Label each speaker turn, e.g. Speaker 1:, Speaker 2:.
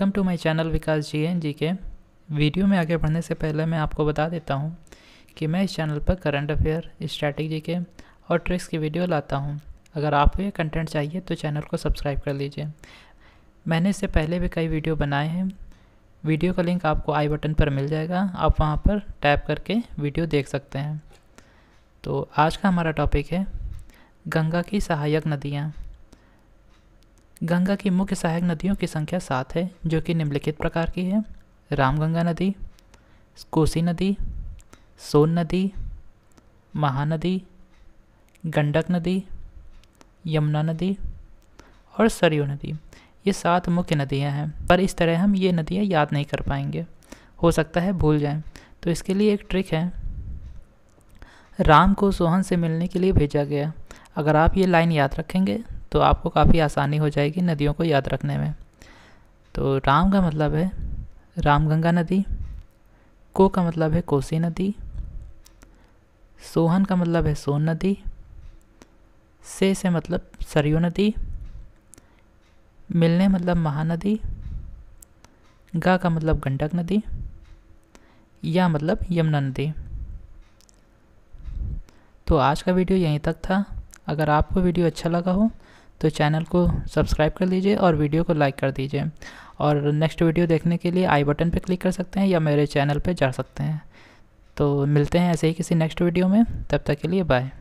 Speaker 1: welcome to my channel Vikas G N G के video में आगे बढ़ने से पहले मैं आपको बता देता हूँ कि मैं इस चैनल पर करंट अफेयर स्ट्रैटेजी के और ट्रिक्स की वीडियो लाता हूँ अगर आपको ये कंटेंट चाहिए तो चैनल को सब्सक्राइब कर लीजिए मैंने इससे पहले भी कई वीडियो बनाए हैं वीडियो का लिंक आपको आई बटन पर मिल जाएगा आप वहाँ पर टैप करके वीडियो देख सकते हैं तो आज का हमारा टॉपिक है गंगा की सहायक नदियाँ गंगा की मुख्य सहायक नदियों की संख्या सात है जो कि निम्नलिखित प्रकार की है रामगंगा नदी कोसी नदी सोन नदी महानदी गंडक नदी यमुना नदी और सरयू नदी ये सात मुख्य नदियां हैं पर इस तरह हम ये नदियां याद नहीं कर पाएंगे हो सकता है भूल जाएं तो इसके लिए एक ट्रिक है राम को सोहन से मिलने के लिए भेजा गया अगर आप ये लाइन याद रखेंगे तो आपको काफ़ी आसानी हो जाएगी नदियों को याद रखने में तो राम का मतलब है रामगंगा नदी को का मतलब है कोसी नदी सोहन का मतलब है सोन नदी से से मतलब सरयू नदी मिलने मतलब महानदी गा का मतलब गंडक नदी या मतलब यमुना नदी तो आज का वीडियो यहीं तक था अगर आपको वीडियो अच्छा लगा हो तो चैनल को सब्सक्राइब कर लीजिए और वीडियो को लाइक कर दीजिए और नेक्स्ट वीडियो देखने के लिए आई बटन पर क्लिक कर सकते हैं या मेरे चैनल पर जा सकते हैं तो मिलते हैं ऐसे ही किसी नेक्स्ट वीडियो में तब तक के लिए बाय